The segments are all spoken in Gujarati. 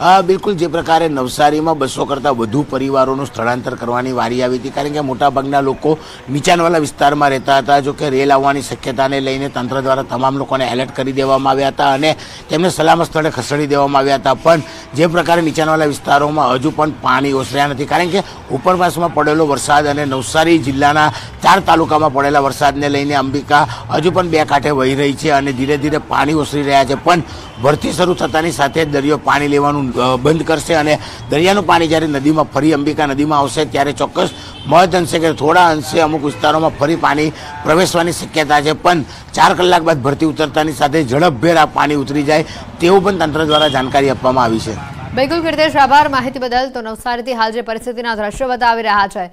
બિલકુલ જે પ્રકારે નવસારીમાં બસો કરતાં વધુ પરિવારોનું સ્થળાંતર કરવાની વારી આવી હતી કારણ કે મોટાભાગના લોકો નીચાણવાળા વિસ્તારમાં રહેતા હતા જોકે રેલ આવવાની શક્યતાને લઈને તંત્ર દ્વારા તમામ લોકોને એલર્ટ કરી દેવામાં આવ્યા હતા અને તેમને સલામત સ્થળે ખસેડી દેવામાં આવ્યા હતા પણ જે પ્રકારે નીચાણવાળા વિસ્તારોમાં હજુ પણ પાણી ઓસર્યા નથી કારણ કે ઉપરવાસમાં પડેલો વરસાદ અને નવસારી જિલ્લાના ચાર તાલુકામાં પડેલા વરસાદને લઈને અંબિકા હજુ પણ બે કાંઠે વહી રહી છે અને ધીરે ધીરે પાણી ઓસરી રહ્યા છે પણ ભરતી શરૂ થતાની સાથે દરિયો પાણી લેવાનું બંધ કરશે અને દરિયાનું પાણી જ્યારે નદીમાં ફરી અંબિકા નદીમાં આવશે ત્યારે ચોક્કસ મહદ અંશે કે થોડા અંશે અમુક વિસ્તારોમાં ફરી પાણી પ્રવેશવાની શક્યતા છે પણ ચાર કલાક બાદ ભરતી ઉતરતાની સાથે ઝડપભેર આ પાણી ઉતરી જાય તેવું પણ તંત્ર દ્વારા જાણકારી આપવામાં આવી છે બિલકુલ કીર્તેશ આભાર માહિતી બદલ તો નવસારીથી હાલ જે પરિસ્થિતિના દ્રશ્યો બતાવી રહ્યા છે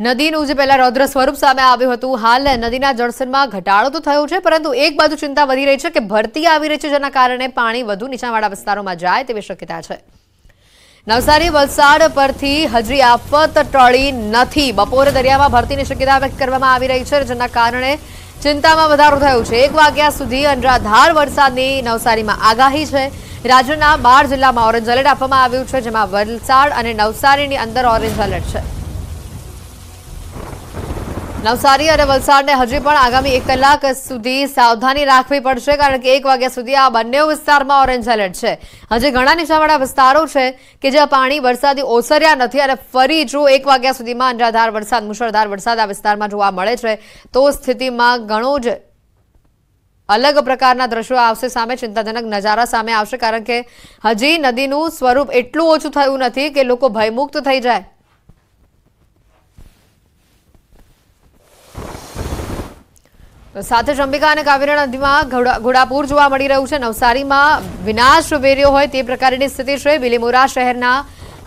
નદીનું જે પહેલા રૌદ્ર સ્વરૂપ સામે આવ્યું હતું હાલ નદીના જળસરમાં ઘટાડો તો થયો છે પરંતુ એક બાજુ ચિંતા વધી રહી છે કે ભરતી આવી રહી છે જેના કારણે પાણી વધુ નીચાણવાળા વિસ્તારોમાં જાય તેવી શક્યતા છે નવસારી વલસાડ પરથી હજી આફત ટળી નથી બપોરે દરિયામાં ભરતીની શક્યતા વ્યક્ત કરવામાં આવી રહી છે જેના કારણે ચિંતામાં વધારો થયો છે એક વાગ્યા સુધી અનરાધાર વરસાદની નવસારીમાં આગાહી છે રાજ્યના બાર જિલ્લામાં ઓરેન્જ એલર્ટ આપવામાં આવ્યું છે જેમાં વલસાડ અને નવસારીની અંદર ઓરેન્જ એલર્ટ છે નવસારી અને વલસાડને હજી પણ આગામી એક કલાક સુધી સાવધાની રાખવી પડશે કારણ કે એક વાગ્યા સુધી આ બંને વિસ્તારમાં ઓરેન્જ એલર્ટ છે હજી ઘણા નીચાવાળા વિસ્તારો છે કે જ્યાં પાણી વરસાદી ઓસર્યા નથી અને ફરી જો એક વાગ્યા સુધીમાં અંજાધાર વરસાદ મુશળધાર વરસાદ આ વિસ્તારમાં જોવા મળે છે તો સ્થિતિમાં ઘણો જ અલગ પ્રકારના દ્રશ્યો આવશે સામે ચિંતાજનક નજારા સામે આવશે કારણ કે હજી નદીનું સ્વરૂપ એટલું ઓછું થયું નથી કે લોકો ભયમુક્ત થઈ જાય સાથે જ અંબિકા અને કાવેરી નદીમાં ઘોડાપુર જોવા મળી રહ્યું છે નવસારીમાં વિનાશ વેર્યો હોય તે પ્રકારની સ્થિતિ છે બિલીમોરા શહેરના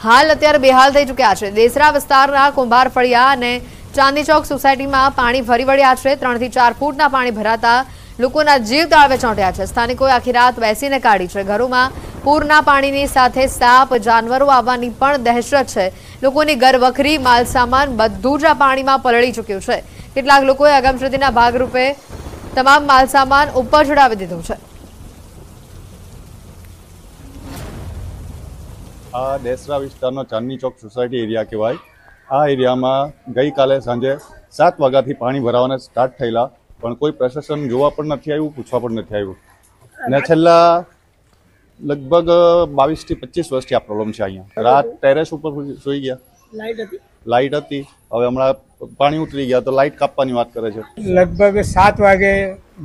હાલ અત્યારે બેહાલ થઈ ચૂક્યા છે દેસરા વિસ્તારના કુંભાર ફળિયા અને ચાંદીચોક સોસાયટીમાં પાણી ભરી વળ્યા છે ત્રણથી ચાર ફૂટના પાણી ભરાતા લોકોના જીવ તાળવે ચોંટ્યા છે સ્થાનિકોએ આખી રાત બેસીને કાઢી છે ઘરોમાં પૂરના પાણીની સાથે સાપ જાનવરો આવવાની પણ દહેશત છે લોકોની ઘરવખરી માલસામાન બધું જ આ પાણીમાં પલળી ચૂક્યું છે કેટલાક લોકોએ અગમચેતીના ભાગરૂપે તમામ માલસામાન ઉપર ચડાવી દીધું છે આ દેસરા વિસ્તારનો ચાંદની ચોક સોસાયટી એરિયા કહેવાય આ એરિયામાં ગઈકાલે સાંજે સાત વાગ્યાથી પાણી ભરાવાના સ્ટાર્ટ થયેલા પણ કોઈ પ્રશાસન જોવા પણ નથી આવ્યું પૂછવા પણ નથી આવ્યું ને છેલ્લા લગભગ બાવીસથી પચીસ વર્ષથી આ પ્રોબ્લેમ છે અહીંયા રાત ટેરેસ ઉપર સુઈ ગયા લાઇટ હતી લાઇટ હતી હવે હમણાં પાણી ઉતરી ગયા તો લાઇટ કાપવાની વાત કરે છે લગભગ સાત વાગે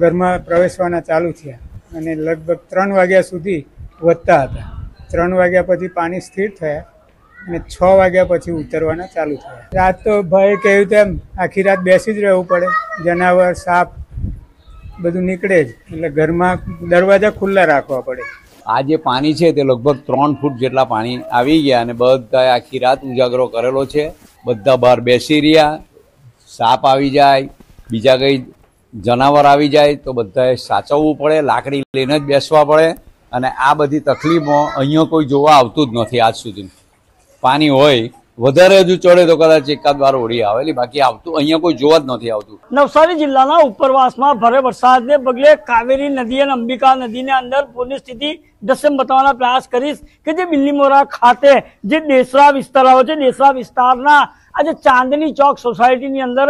ઘરમાં પ્રવેશવાના ચાલુ થયા અને લગભગ ત્રણ વાગ્યા સુધી વધતા હતા ત્રણ વાગ્યા પછી પાણી સ્થિર થયા અને છ વાગ્યા પછી ઉતરવાના ચાલુ થયા રાત તો ભય કહ્યું તેમ આખી રાત બેસી જ રહેવું પડે જનાવર સાપ બધું નીકળે જ એટલે ઘરમાં દરવાજા ખુલ્લા રાખવા પડે આ જે પાણી છે તે લગભગ ત્રણ ફૂટ જેટલા પાણી આવી ગયા અને બધા આખી રાત ઉજાગરો કરેલો છે બધા બહાર બેસી રહ્યા સાપ આવી જાય બીજા કંઈ જનાવર આવી જાય તો બધાએ સાચવવું પડે લાકડી લઈને જ બેસવા પડે અને આ બધી તકલીફો અહીંયા કોઈ જોવા આવતું જ નથી આજ સુધી પાણી હોય વધારે હજુ ચડે તો કદાચ એકાદ વાર ઓળી આવેલી બાકી આવતું અહીંયા કોઈ જોવા જ નથી આવતું નવસારી જિલ્લાના ઉપરવાસમાં ભારે વરસાદને પગલે કાવેરી નદી અને અંબિકા નદીની અંદર પૂરની સ્થિતિ દસમ બતાવવાનો પ્રયાસ કરીશ કે જે બિલ્લીમોરા ખાતે જે દેસરા વિસ્તાર આવે છે દેસરા વિસ્તારના આજે ચાંદની ચોક સોસાયટીની અંદર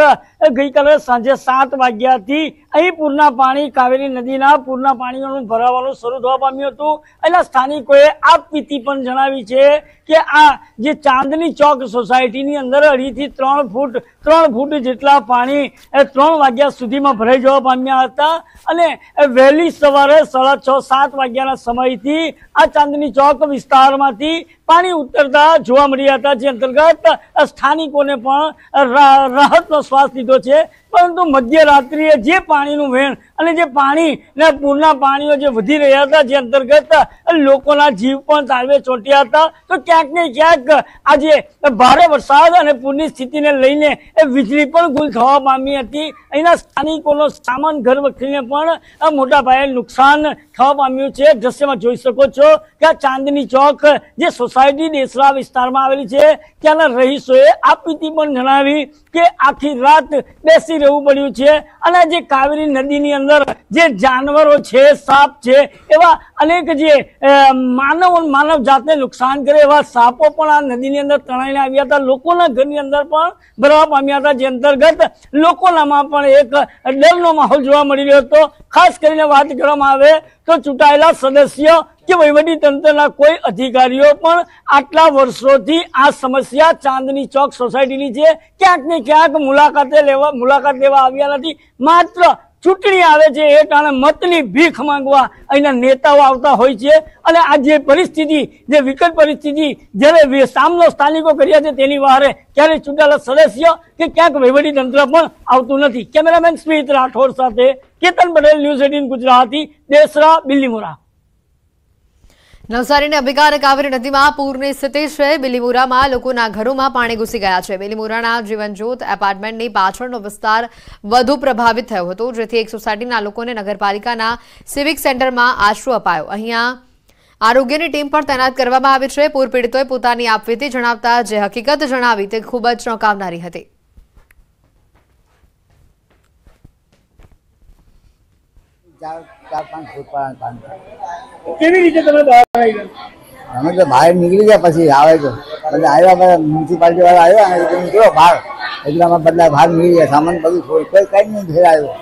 ગઈકાલે સાંજે સાત વાગ્યાથી અહીં પૂરના પાણી કાવેરી નદીના પૂરના પાણીઓનું ભરાવાનું શરૂ થવા પામ્યું હતું એટલે સ્થાનિકોએ આ આપવીતી પણ જણાવી છે કે આ જે ચાંદની ચોક સોસાયટીની અંદર અઢીથી ત્રણ ફૂટ ત્રણ ફૂટ જેટલા પાણી ત્રણ વાગ્યા સુધીમાં ભરાઈ જવા પામ્યા હતા અને વહેલી સવારે સાડા છ સાત વાગ્યાના સમયથી આ ચાંદની ચોક વિસ્તારમાંથી પાણી ઉતરતા જોવા મળ્યા હતા જે અંતર્ગત સ્થાનિકોને પણ રાહતનો શ્વાસ લીધો છે પરંતુ મધ્યરાત્રિએ જે પાણીનું વેણ અને જે પાણીના પૂરના પાણીઓ જે વધી રહ્યા હતા જે અંતર્ગત લોકોના જીવ પણ તાળવે ચોંટ્યા હતા તો ક્યાંક ને ક્યાંક આજે ભારે વરસાદ અને પૂરની સ્થિતિને લઈને એ વીજળી પણ ગુલ થવા પામી હતી અહીંના સ્થાનિકોનો સામાન ઘર વખરીને પણ મોટા પાયે નુકસાન થવા પામ્યું છે દ્રશ્યમાં જોઈ શકો છો કે આ ચાંદની ચોક જે સોસાયટી દેસરા વિસ્તારમાં આવેલી છે ત્યાંના રહીશોએ આ પીતિ પણ જણાવી કે આખી રાત બેસી રહેવું પડ્યું છે અને જે કાવેરી નદીની અંદર અંદર જે જાનવરો છે સાપ છે એવા અનેક જે માનવ માનવ જાતને નુકસાન કરે એવા સાપો પણ આ નદીની અંદર તણાઈને આવ્યા હતા લોકોના ઘરની અંદર પણ ભરવા પામ્યા હતા જે અંતર્ગત લોકોનામાં પણ એક ડરનો માહોલ જોવા મળી રહ્યો હતો ખાસ કરીને વાત કરવામાં આવે તો ચૂંટાયેલા સદસ્ય કે વહીવટીતંત્રના કોઈ અધિકારીઓ પણ આટલા વર્ષોથી આ સમસ્યા ચાંદની ચોક સોસાયટીની છે ક્યાંક ને ક્યાંક મુલાકાતે લેવા મુલાકાત લેવા આવ્યા નથી માત્ર ચૂંટણી આવે છે એ કારણે મતની ભીખ માંગવા અહીંના નેતાઓ આવતા હોય છે અને આ જે પરિસ્થિતિ જે વિકટ પરિસ્થિતિ જ્યારે સામનો સ્થાનિકો કર્યા છે તેની વારે ક્યારેય ચૂંટાયેલા સદસ્ય કે ક્યાંક તંત્ર પણ આવતું નથી કેમેરામેન સ્મિત રાઠોડ સાથે કેતન પટેલ ન્યૂઝ એટીન ગુજરાતી દેસરા બિલ્લીમોરા નવસારીની અબિકાર કાવેરી નદીમાં પૂરની સ્થિતિ છે બિલીમુરામાં લોકોના ઘરોમાં પાણી ઘૂસી ગયા છે બિલીમોરાના જીવનજ્યોત એપાર્ટમેન્ટની પાછળનો વિસ્તાર વધુ પ્રભાવિત થયો હતો જેથી એક સોસાયટીના લોકોને નગરપાલિકાના સિવિક સેન્ટરમાં આશરો અપાયો અહીંયા આરોગ્યની ટીમ પણ તૈનાત કરવામાં આવી છે પૂર પીડિતોએ પોતાની આપવીતી જણાવતા જે હકીકત જણાવી તે ખૂબ જ ચોંકાવનારી હતી ચાર પાંચ ફૂટ કેવી રીતે તમે બહાર આવી અમે તો બહાર નીકળી ગયા પછી આવે તો એટલે આવ્યા મ્યુનિસિપાલિટી વાળા આવ્યા અને તમે જોયો બહાર અમે બદલા બહાર નીકળી ગયા સામાન બધું કોઈ કઈ નહીં ઘેર આવ્યો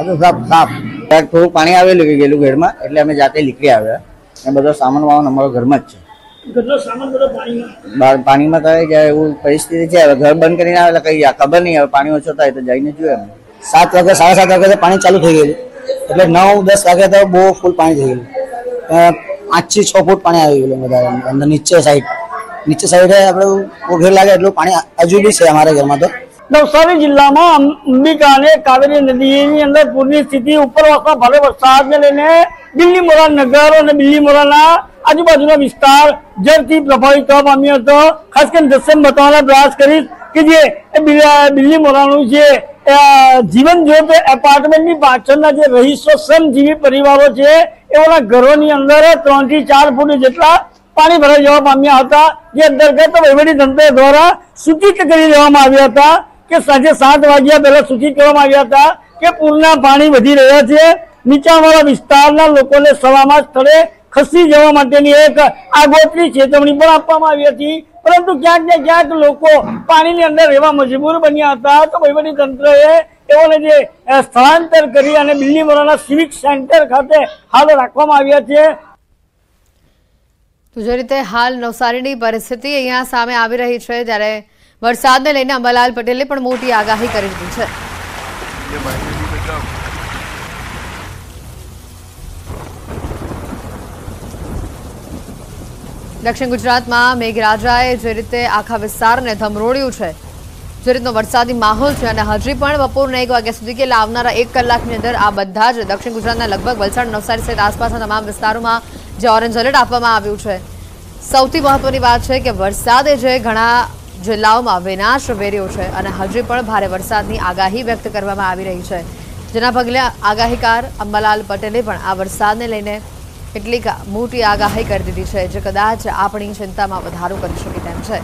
બધું સાફ સાફ થોડું પાણી આવેલું ગયેલું ઘરમાં એટલે અમે જાતે નીકળી આવ્યા અને બધો સામાન વાળો અમારો ઘરમાં જ છે પાણીમાં કહે જાય એવું પરિસ્થિતિ છે હવે ઘર બંધ કરીને આવે એટલે કઈ ખબર નહીં હવે પાણી ઓછો થાય તો જઈને જોઈએ સાત વાગે સાડા સાત વાગે પાણી ચાલુ થઈ ગયું એટલે નવ દસ વાગ્યા તો બહુ ફૂલ પાણી થઈ ગયેલું પાંચથી છ ફૂટ પાણી આવી ગયેલું વધારે અંદર નીચે સાઈડ નીચે સાઈડ આપણે ઉઘેર લાગે એટલું પાણી હજુ બી છે અમારા ઘરમાં તો નવસારી જિલ્લામાં અંબિકા અને કાવેરી નદીની અંદર પૂરની સ્થિતિ ઉપર ઉપરવાસના ભારે વરસાદને લઈને દિલ્હી મોરા નગર અને દિલ્હી મોરાના આજુબાજુના વિસ્તાર ઝડથી પ્રભાવિત થવા પામ્યો હતો ખાસ કરીને દસમ બતાવવાના પ્રયાસ કરીશ કે જે બિલ્લી મોરાનું છે જીવન જ્યોત એપાર્ટમેન્ટની પાછળના જે રહીશો શ્રમજીવી પરિવારો છે એઓના ઘરોની અંદર ત્રણથી ચાર ફૂટ જેટલા પાણી ભરાઈ જવા પામ્યા હતા જે અંતર્ગત વહીવટી તંત્ર દ્વારા સૂચિત કરી દેવામાં આવ્યા હતા કે સાંજે સાત વાગ્યા પહેલા સૂચિત કરવામાં આવ્યા હતા કે પૂરના પાણી વધી રહ્યા છે નીચાણવાળા વિસ્તારના લોકોને સવામાં સ્થળે ખસી જવા માટેની એક આગોતરી ચેતવણી પણ આપવામાં આવી હતી પરંતુ ક્યાંક ને ક્યાંક લોકો પાણીની અંદર રહેવા મજબૂર બન્યા હતા તો વહીવટી તંત્રએ તેઓને જે સ્થળાંતર કરી અને બિલ્લીમોરાના સિવિક સેન્ટર ખાતે હાલ રાખવામાં આવ્યા છે જે રીતે હાલ નવસારીની પરિસ્થિતિ અહીંયા સામે આવી રહી છે ત્યારે વરસાદને લઈને અંબાલાલ પટેલે પણ મોટી આગાહી કરી દીધી છે દક્ષિણ ગુજરાતમાં મેઘરાજાએ જે રીતે આખા વિસ્તારને ધમરોળ્યું છે જે રીતનો વરસાદી માહોલ છે અને હજી પણ બપોરના એક વાગ્યા સુધી કે આવનારા એક કલાકની અંદર આ બધા જ દક્ષિણ ગુજરાતના લગભગ વલસાડ નવસારી સહિત આસપાસના તમામ વિસ્તારોમાં જે ઓરેન્જ એલર્ટ આપવામાં આવ્યું છે સૌથી મહત્વની વાત છે કે વરસાદે જે ઘણા જિલ્લાઓમાં વિનાશ વેર્યો છે અને હજી પણ ભારે વરસાદની આગાહી વ્યક્ત કરવામાં આવી રહી છે જેના પગલે આગાહીકાર અંબાલાલ પટેલે પણ આ વરસાદને લઈને કેટલીક મોટી આગાહી કરી દીધી છે જે કદાચ આપણી ચિંતામાં વધારો કરી શકે તેમ છે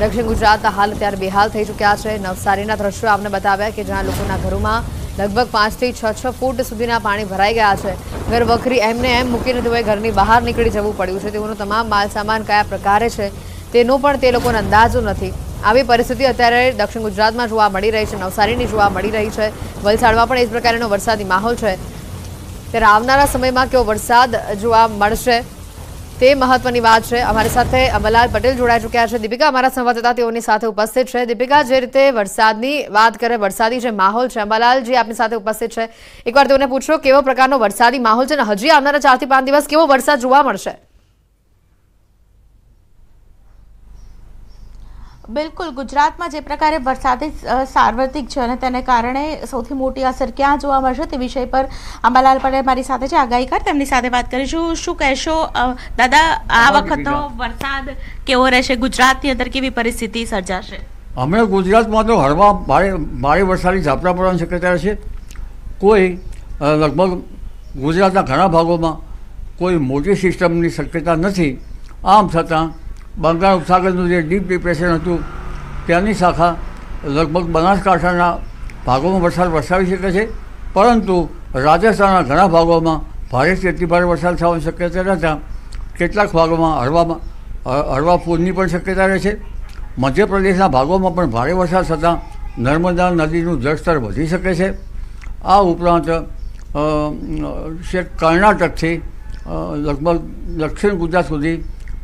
દક્ષિણ ગુજરાત હાલ અત્યારે બેહાલ થઈ ચૂક્યા છે નવસારીના દ્રશ્યો આપને બતાવ્યા કે જ્યાં લોકોના ઘરોમાં લગભગ પાંચથી છ છ ફૂટ સુધીના પાણી ભરાઈ ગયા છે ઘર વખરી એમને એમ મૂકીને તેઓએ ઘરની બહાર નીકળી જવું પડ્યું છે તેઓનું તમામ માલસામાન કયા પ્રકારે છે તેનો પણ તે લોકોને અંદાજો નથી આવી પરિસ્થિતિ અત્યારે દક્ષિણ ગુજરાતમાં જોવા મળી રહી છે નવસારીની જોવા મળી રહી છે વલસાડમાં પણ એ જ પ્રકારનો વરસાદી માહોલ છે ત્યારે આવનારા સમયમાં કેવો વરસાદ જોવા મળશે તે મહત્વની વાત છે અમારી સાથે અમલાલ પટેલ જોડાઈ ચૂક્યા છે દીપિકા અમારા સંવાદદાતા તેઓની સાથે ઉપસ્થિત છે દીપિકા જે રીતે વરસાદની વાત કરે વરસાદી જે માહોલ છે જે આપની સાથે ઉપસ્થિત છે એકવાર તેઓને પૂછો કેવો પ્રકારનો વરસાદી માહોલ છે અને હજી આવનારા ચારથી પાંચ દિવસ કેવો વરસાદ જોવા મળશે બિલકુલ ગુજરાતમાં જે પ્રકારે વરસાદે સાર્વત્રિક છે અને તેને કારણે સૌથી મોટી અસર ક્યાં જોવા મળશે તે વિષય પર અંબાલાલ પટેલ મારી સાથે છે કર તેમની સાથે વાત કરીશું શું કહેશો દાદા આ વખતનો વરસાદ કેવો રહેશે ગુજરાતની અંદર કેવી પરિસ્થિતિ સર્જાશે હમણાં ગુજરાતમાં તો હળવા ભારે ભારે વરસાદની ઝાપટા પડવાની શક્યતા છે કોઈ લગભગ ગુજરાતના ઘણા ભાગોમાં કોઈ મોટી સિસ્ટમની શક્યતા નથી આમ છતાં બંગાળ ઉપસાગરનું જે ડીપ ડિપ્રેશન હતું ત્યાંની શાખા લગભગ બનાસકાંઠાના ભાગોમાં વરસાદ વરસાવી શકે છે પરંતુ રાજસ્થાનના ઘણા ભાગોમાં ભારેથી અતિ વરસાદ થવાની શક્યતા રહેતા કેટલાક ભાગોમાં હળવામાં હળવા પૂરની પણ શક્યતા રહે છે મધ્યપ્રદેશના ભાગોમાં પણ ભારે વરસાદ થતાં નર્મદા નદીનું જળસ્તર વધી શકે છે આ ઉપરાંત છે કર્ણાટકથી લગભગ દક્ષિણ ગુજરાત સુધી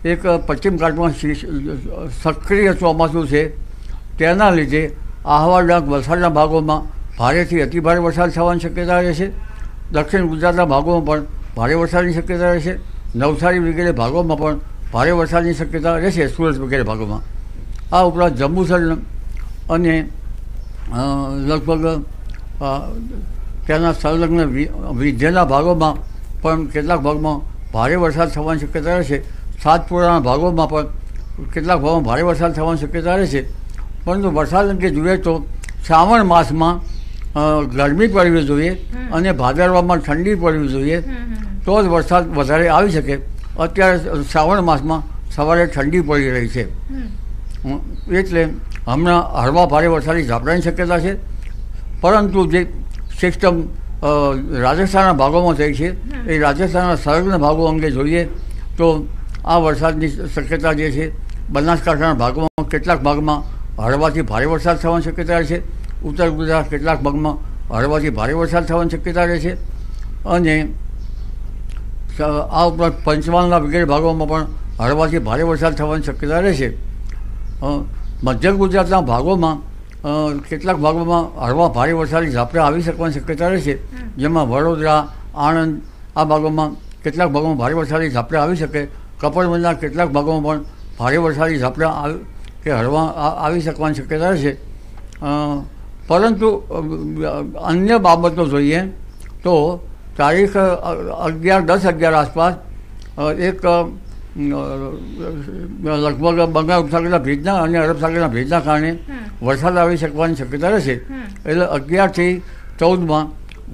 એક પશ્ચિમ ઘાટમાં સક્રિય ચોમાસું છે તેના લીધે આહવા ડાંગ વલસાડના ભાગોમાં ભારેથી અતિભારે વરસાદ થવાની શક્યતા રહેશે દક્ષિણ ગુજરાતના ભાગોમાં પણ ભારે વરસાદની શક્યતા રહેશે નવસારી વગેરે ભાગોમાં પણ ભારે વરસાદની શક્યતા રહેશે સુરત વગેરે ભાગોમાં આ ઉપરાંત જંબુસર અને લગભગ તેના સંલગ્ન વિધ્યના ભાગોમાં પણ કેટલાક ભાગમાં ભારે વરસાદ થવાની શક્યતા રહેશે સાતપુરાના ભાગોમાં પણ કેટલાક ભાગોમાં ભારે વરસાદ થવાની શક્યતા રહે છે પરંતુ વરસાદ અંગે જોઈએ તો શ્રાવણ માસમાં ગરમી પડવી જોઈએ અને ભાદરવામાં ઠંડી પડવી જોઈએ તો જ વરસાદ વધારે આવી શકે અત્યારે શ્રાવણ માસમાં સવારે ઠંડી પડી રહી છે એટલે હમણાં હળવા ભારે વરસાદની ઝાપટાની શક્યતા છે પરંતુ જે સિસ્ટમ રાજસ્થાનના ભાગોમાં થઈ છે એ રાજસ્થાનના સંલગ્ન ભાગો અંગે જોઈએ તો આ વરસાદની શક્યતા જે છે બનાસકાંઠાના ભાગમાં કેટલાક ભાગમાં હળવાથી ભારે વરસાદ થવાની શક્યતા રહે છે ઉત્તર ગુજરાત કેટલાક ભાગમાં હળવાથી ભારે વરસાદ થવાની શક્યતા રહે છે અને આ ઉપરાંત પંચમહાલના વગેરે ભાગોમાં પણ હળવાથી ભારે વરસાદ થવાની શક્યતા રહેશે મધ્ય ગુજરાતના ભાગોમાં કેટલાક ભાગોમાં હળવા ભારે વરસાદી ઝાપટા આવી શકવાની શક્યતા રહેશે જેમાં વડોદરા આણંદ આ ભાગોમાં કેટલાક ભાગોમાં ભારે વરસાદી ઝાપટા આવી શકે કપડવંદના કેટલાક ભાગોમાં પણ ભારે વરસાદી ઝાપડા આવી કે હળવા આવી શકવાની શક્યતા છે પરંતુ અન્ય બાબતો જોઈએ તો તારીખ અગિયાર દસ અગિયાર આસપાસ એક લગભગ બંગાળ ઉપસાગરના ભેજના અને અરબ સાગરના ભેજના કારણે વરસાદ આવી શકવાની શક્યતા રહેશે એટલે અગિયારથી ચૌદમાં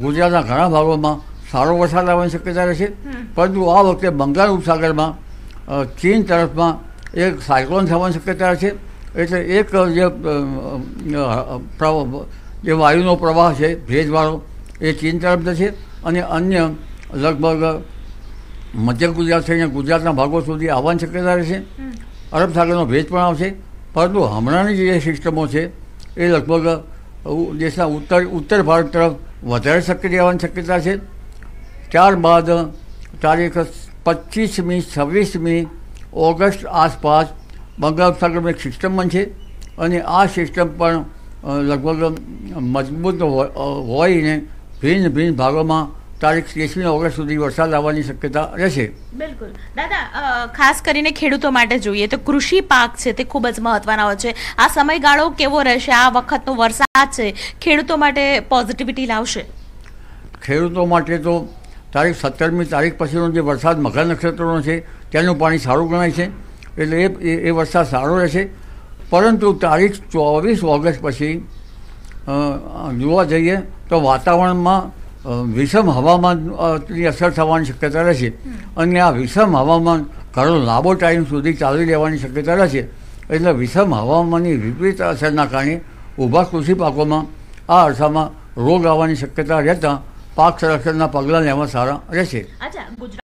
ગુજરાતના ઘણા ભાગોમાં સારો વરસાદ આવવાની શક્યતા રહેશે પરંતુ આ વખતે બંગાળ ઉપસાગરમાં ચીન તરફમાં એક સાયક્લોન થવાની શક્યતા છે એટલે એક જે જે વાયુનો પ્રવાહ છે ભેજવાળો એ ચીન તરફ જશે અને અન્ય લગભગ મધ્ય ગુજરાત થઈને ગુજરાતના ભાગો સુધી આવવાની શક્યતા રહેશે અરબ સાગરનો ભેજ પણ આવશે પરંતુ હમણાંની જે સિસ્ટમો છે એ લગભગ દેશના ઉત્તર ઉત્તર ભારત તરફ વધારે સક્રિય આવવાની શક્યતા છે ત્યારબાદ તારીખ પચીસમી છવ્વીસમી ઓગસ્ટ આસપાસ બંગાળસાગર એક સિસ્ટમ બનશે અને આ સિસ્ટમ પણ લગભગ મજબૂત હોઈને ભિન્ન ભિન્ન ભાગોમાં તારીખ ત્રીસમી ઓગસ્ટ સુધી વરસાદ આવવાની શક્યતા રહેશે બિલકુલ દાદા ખાસ કરીને ખેડૂતો માટે જોઈએ તો કૃષિ પાક છે તે ખૂબ જ મહત્વના હોય છે આ સમયગાળો કેવો રહેશે આ વખતનો વરસાદ છે ખેડૂતો માટે પોઝિટિવિટી લાવશે ખેડૂતો માટે તો તારીખ સત્તરમી તારીખ પછીનો જે વરસાદ મઘા નક્ષત્રનો છે તેનું પાણી સારું ગણાય છે એટલે એ એ વરસાદ સારો રહેશે પરંતુ તારીખ ચોવીસ ઓગસ્ટ પછી જોવા જઈએ તો વાતાવરણમાં વિષમ હવામાનની અસર થવાની શક્યતા રહેશે અને આ વિષમ હવામાન ઘણો લાંબો ટાઈમ સુધી ચાલી રહેવાની શક્યતા રહેશે એટલે વિષમ હવામાનની વિપરીત અસરના કારણે ઊભા કૃષિ પાકોમાં આ અરસામાં રોગ આવવાની શક્યતા રહેતા પાક સંરક્ષણના પગલાં લેવા સારા રહેશે